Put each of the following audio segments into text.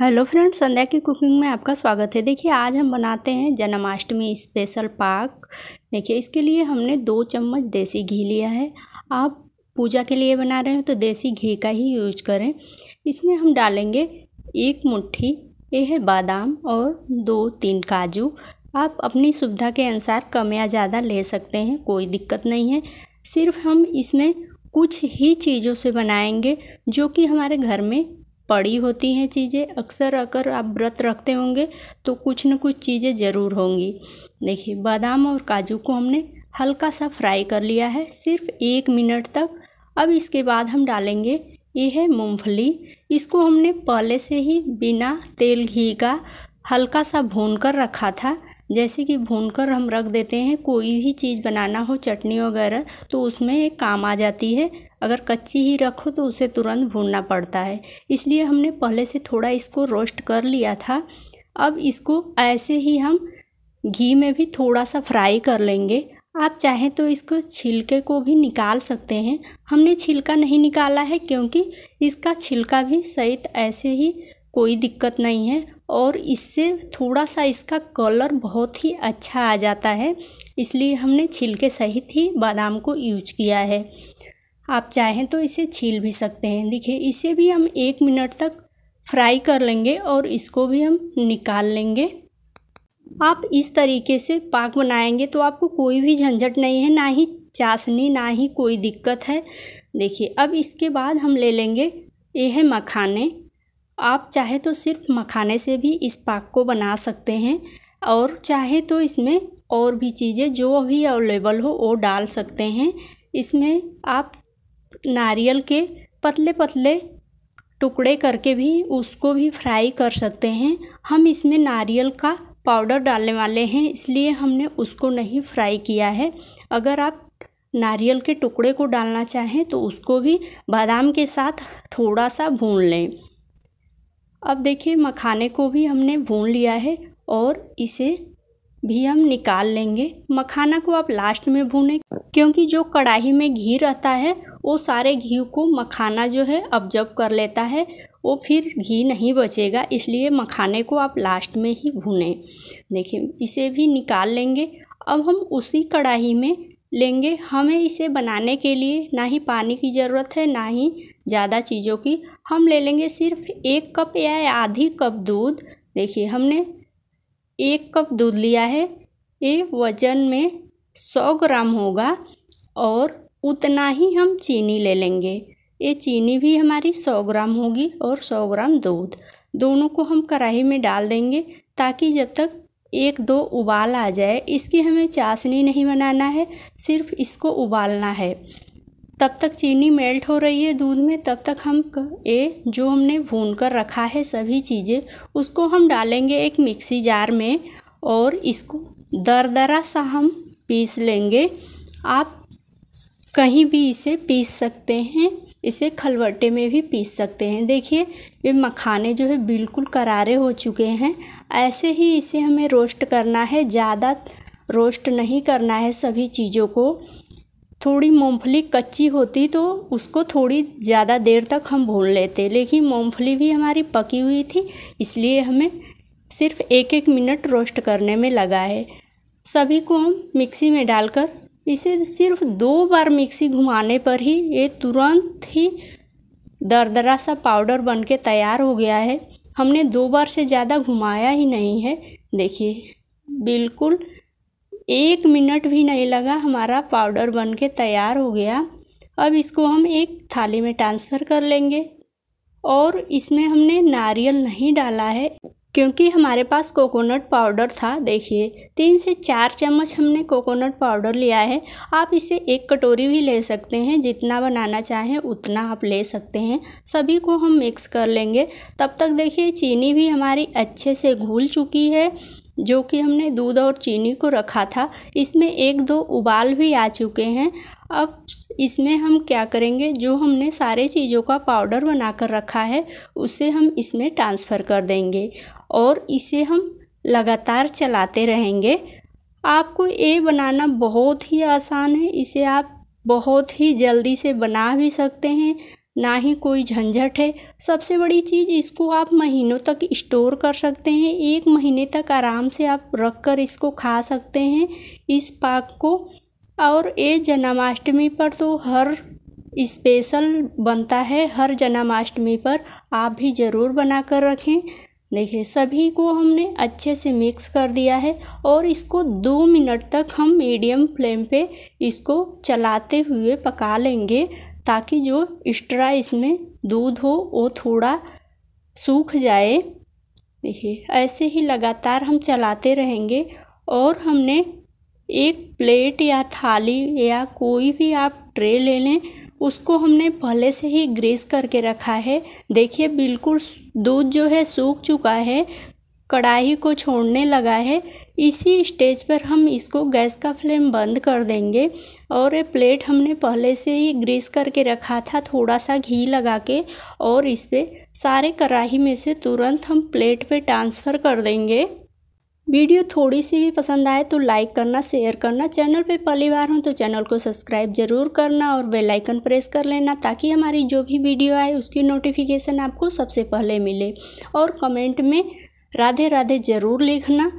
hello friends संध्या की cooking में आपका स्वागत है देखिए आज हम बनाते हैं जन्माष्टमी स्पेशल पाक देखिए इसके लिए हमने दो चम्मच देसी घी लिया है आप पूजा के लिए बना रहे हैं तो देसी घी का ही यूज करें इसमें हम डालेंगे एक मुट्ठी ये है बादाम और दो तीन काजू आप अपनी सुविधा के अनुसार कम या ज़्यादा ले सकते हैं कोई दिक्कत नहीं है सिर्फ हम इसमें कुछ ही चीज़ों से बनाएंगे जो कि हमारे घर में पड़ी होती हैं चीज़ें अक्सर अगर आप व्रत रखते होंगे तो कुछ न कुछ चीज़ें ज़रूर होंगी देखिए बादाम और काजू को हमने हल्का सा फ्राई कर लिया है सिर्फ एक मिनट तक अब इसके बाद हम डालेंगे ये है मूंगफली इसको हमने पहले से ही बिना तेल घी का हल्का सा भून कर रखा था जैसे कि भून कर हम रख देते हैं कोई भी चीज़ बनाना हो चटनी वगैरह तो उसमें एक काम आ जाती है अगर कच्ची ही रखो तो उसे तुरंत भूनना पड़ता है इसलिए हमने पहले से थोड़ा इसको रोस्ट कर लिया था अब इसको ऐसे ही हम घी में भी थोड़ा सा फ्राई कर लेंगे आप चाहें तो इसको छिलके को भी निकाल सकते हैं हमने छिलका नहीं निकाला है क्योंकि इसका छिलका भी सहित ऐसे ही कोई दिक्कत नहीं है और इससे थोड़ा सा इसका कलर बहुत ही अच्छा आ जाता है इसलिए हमने छिलके सहित ही बादाम को यूज किया है आप चाहें तो इसे छील भी सकते हैं देखिए इसे भी हम एक मिनट तक फ्राई कर लेंगे और इसको भी हम निकाल लेंगे आप इस तरीके से पाक बनाएंगे तो आपको कोई भी झंझट नहीं है ना ही चाशनी ना ही कोई दिक्कत है देखिए अब इसके बाद हम ले लेंगे ये है मखाने आप चाहे तो सिर्फ मखाने से भी इस पाक को बना सकते हैं और चाहे तो इसमें और भी चीज़ें जो भी अवेलेबल हो वो डाल सकते हैं इसमें आप नारियल के पतले पतले टुकड़े करके भी उसको भी फ्राई कर सकते हैं हम इसमें नारियल का पाउडर डालने वाले हैं इसलिए हमने उसको नहीं फ्राई किया है अगर आप नारियल के टुकड़े को डालना चाहें तो उसको भी बादाम के साथ थोड़ा सा भून लें अब देखिए मखाने को भी हमने भून लिया है और इसे भी हम निकाल लेंगे मखाना को आप लास्ट में भूनें क्योंकि जो कढ़ाई में घी रहता है वो सारे घी को मखाना जो है ऑब्जर्व कर लेता है वो फिर घी नहीं बचेगा इसलिए मखाने को आप लास्ट में ही भुनें देखिए इसे भी निकाल लेंगे अब हम उसी कढ़ाई में लेंगे हमें इसे बनाने के लिए ना ही पानी की ज़रूरत है ना ही ज़्यादा चीज़ों की हम ले लेंगे सिर्फ एक कप या आधी कप दूध देखिए हमने एक कप दूध लिया है ये वज़न में सौ ग्राम होगा और उतना ही हम चीनी ले लेंगे ये चीनी भी हमारी सौ ग्राम होगी और सौ ग्राम दूध दोनों को हम कढ़ाई में डाल देंगे ताकि जब तक एक दो उबाल आ जाए इसकी हमें चाशनी नहीं बनाना है सिर्फ इसको उबालना है तब तक चीनी मेल्ट हो रही है दूध में तब तक हम ये जो हमने भून कर रखा है सभी चीज़ें उसको हम डालेंगे एक मिक्सी जार में और इसको दर दरा सा हम पीस लेंगे आप कहीं भी इसे पीस सकते हैं इसे खलवटे में भी पीस सकते हैं देखिए ये मखाने जो है बिल्कुल करारे हो चुके हैं ऐसे ही इसे हमें रोस्ट करना है ज़्यादा रोस्ट नहीं करना है सभी चीज़ों को थोड़ी मूंगफली कच्ची होती तो उसको थोड़ी ज़्यादा देर तक हम भून लेते लेकिन मूंगफली भी हमारी पकी हुई थी इसलिए हमें सिर्फ एक एक मिनट रोस्ट करने में लगा है सभी को हम मिक्सी में डालकर इसे सिर्फ दो बार मिक्सी घुमाने पर ही ये तुरंत ही दरदरा सा पाउडर बन के तैयार हो गया है हमने दो बार से ज़्यादा घुमाया ही नहीं है देखिए बिल्कुल एक मिनट भी नहीं लगा हमारा पाउडर बन के तैयार हो गया अब इसको हम एक थाली में ट्रांसफ़र कर लेंगे और इसमें हमने नारियल नहीं डाला है क्योंकि हमारे पास कोकोनट पाउडर था देखिए तीन से चार चम्मच हमने कोकोनट पाउडर लिया है आप इसे एक कटोरी भी ले सकते हैं जितना बनाना चाहें उतना आप ले सकते हैं सभी को हम मिक्स कर लेंगे तब तक देखिए चीनी भी हमारी अच्छे से घुल चुकी है जो कि हमने दूध और चीनी को रखा था इसमें एक दो उबाल भी आ चुके हैं अब इसमें हम क्या करेंगे जो हमने सारे चीज़ों का पाउडर बना कर रखा है उसे हम इसमें ट्रांसफ़र कर देंगे और इसे हम लगातार चलाते रहेंगे आपको ये बनाना बहुत ही आसान है इसे आप बहुत ही जल्दी से बना भी सकते हैं ना ही कोई झंझट है सबसे बड़ी चीज़ इसको आप महीनों तक स्टोर कर सकते हैं एक महीने तक आराम से आप रख कर इसको खा सकते हैं इस पाक को और ये जन्माष्टमी पर तो हर स्पेशल बनता है हर जन्माष्टमी पर आप भी ज़रूर बना कर रखें देखिए सभी को हमने अच्छे से मिक्स कर दिया है और इसको दो मिनट तक हम मीडियम फ्लेम पे इसको चलाते हुए पका लेंगे ताकि जो एक्स्ट्रा इसमें दूध हो वो थोड़ा सूख जाए देखिए ऐसे ही लगातार हम चलाते रहेंगे और हमने एक प्लेट या थाली या कोई भी आप ट्रे ले लें उसको हमने पहले से ही ग्रीस करके रखा है देखिए बिल्कुल दूध जो है सूख चुका है कढ़ाई को छोड़ने लगा है इसी स्टेज पर हम इसको गैस का फ्लेम बंद कर देंगे और ये प्लेट हमने पहले से ही ग्रीस करके रखा था थोड़ा सा घी लगा के और इस पर सारे कढ़ाई में से तुरंत हम प्लेट पे ट्रांसफ़र कर देंगे वीडियो थोड़ी सी भी पसंद आए तो लाइक करना शेयर करना चैनल पे पहली बार हो तो चैनल को सब्सक्राइब जरूर करना और बेल आइकन प्रेस कर लेना ताकि हमारी जो भी वीडियो आए उसकी नोटिफिकेशन आपको सबसे पहले मिले और कमेंट में राधे राधे ज़रूर लिखना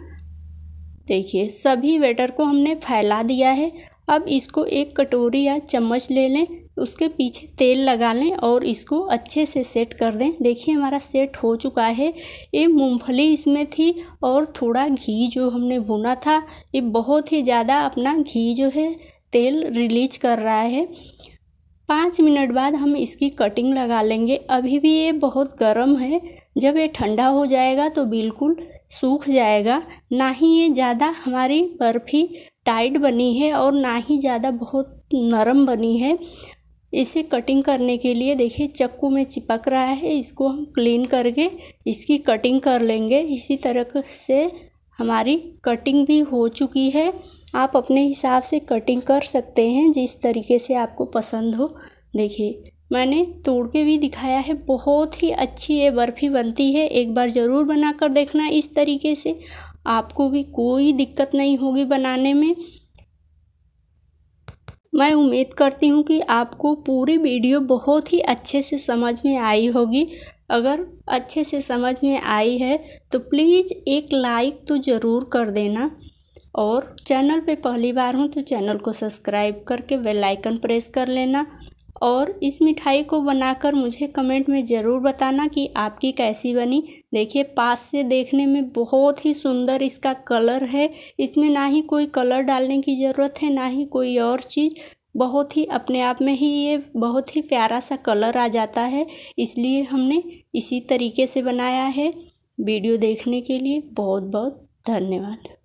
देखिए सभी वेटर को हमने फैला दिया है अब इसको एक कटोरी या चम्मच ले लें उसके पीछे तेल लगा लें और इसको अच्छे से सेट कर दें देखिए हमारा सेट हो चुका है ये मूंगफली इसमें थी और थोड़ा घी जो हमने भुना था ये बहुत ही ज़्यादा अपना घी जो है तेल रिलीज कर रहा है पाँच मिनट बाद हम इसकी कटिंग लगा लेंगे अभी भी ये बहुत गर्म है जब ये ठंडा हो जाएगा तो बिल्कुल सूख जाएगा ना ही ये ज़्यादा हमारी बर्फ़ी टाइट बनी है और ना ही ज़्यादा बहुत नरम बनी है इसे कटिंग करने के लिए देखिए चक्कू में चिपक रहा है इसको हम क्लीन करके इसकी कटिंग कर लेंगे इसी तरह से हमारी कटिंग भी हो चुकी है आप अपने हिसाब से कटिंग कर सकते हैं जिस तरीके से आपको पसंद हो देखिए मैंने तोड़ के भी दिखाया है बहुत ही अच्छी ये बर्फ़ी बनती है एक बार ज़रूर बना कर देखना इस तरीके से आपको भी कोई दिक्कत नहीं होगी बनाने में मैं उम्मीद करती हूँ कि आपको पूरी वीडियो बहुत ही अच्छे से समझ में आई होगी अगर अच्छे से समझ में आई है तो प्लीज़ एक लाइक तो ज़रूर कर देना और चैनल पे पहली बार हूँ तो चैनल को सब्सक्राइब करके बेल आइकन प्रेस कर लेना और इस मिठाई को बनाकर मुझे कमेंट में ज़रूर बताना कि आपकी कैसी बनी देखिए पास से देखने में बहुत ही सुंदर इसका कलर है इसमें ना ही कोई कलर डालने की ज़रूरत है ना ही कोई और चीज़ बहुत ही अपने आप में ही ये बहुत ही प्यारा सा कलर आ जाता है इसलिए हमने इसी तरीके से बनाया है वीडियो देखने के लिए बहुत बहुत धन्यवाद